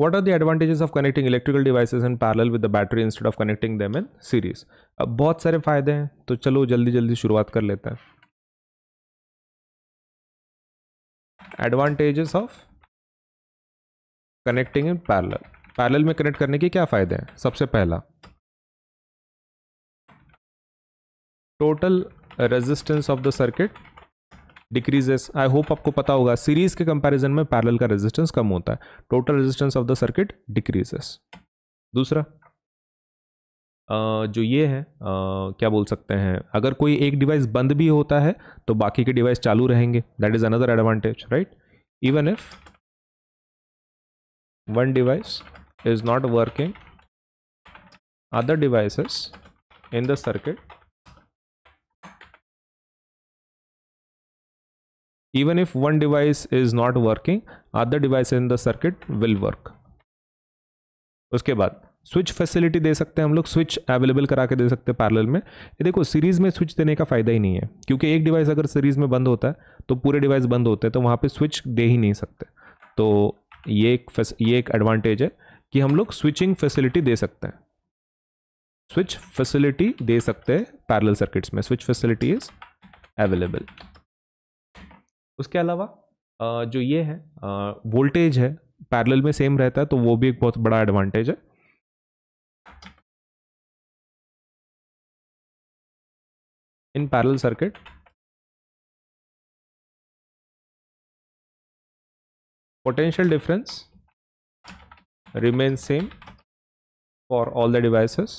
What are the advantages of connecting electrical devices in parallel with the battery instead of connecting them in series? अब बहुत सारे फायदे हैं तो चलो जल्दी जल्दी शुरुआत कर लेते हैं advantages of connecting in parallel parallel में कनेक्ट करने के क्या फ़ायदे हैं सबसे पहला total resistance of the circuit decreases I hope आपको पता होगा सीरीज के कंपैरिजन में पैरेलल का रेजिस्टेंस कम होता है total resistance of the circuit decreases दूसरा जो ये है क्या बोल सकते हैं अगर कोई एक डिवाइस बंद भी होता है तो बाकी के डिवाइस चालू रहेंगे that is another advantage right even if one device is not working other devices in the circuit even if one device is not working other device in the circuit will work उसके बाद switch facility दे सकते हैं हम लोग switch available करा के दे सकते हैं पैरेलल में ये देखो सीरीज़ में स्विच देने का फ़ायदा ही नहीं है क्योंकि एक डिवाइस अगर सीरीज़ में बंद होता है तो पूरे डिवाइस बंद होते हैं तो वहाँ पे स्विच दे ही नहीं सकते तो ये एक ये एक एडवांटेज है कि हम लोग स्विचिंग फैसिलिटी दे सकते हैं स्विच फैसिलिटी दे सकते हैं पैरल सर्किट्स में स्विच फैसिलिटी इज़ अवेलेबल उसके अलावा जो ये है वोल्टेज है पैरेलल में सेम रहता है तो वो भी एक बहुत बड़ा एडवांटेज है in parallel circuit potential difference remains same for all the devices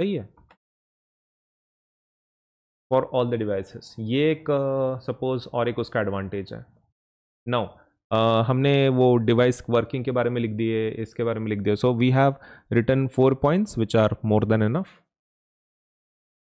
सही है फॉर ऑल द डिवाइसेस ये एक सपोज और एक उसका एडवांटेज है नाउ uh, हमने वो डिवाइस वर्किंग के बारे में लिख दिए इसके बारे में लिख दिए so we have written four points which are more than enough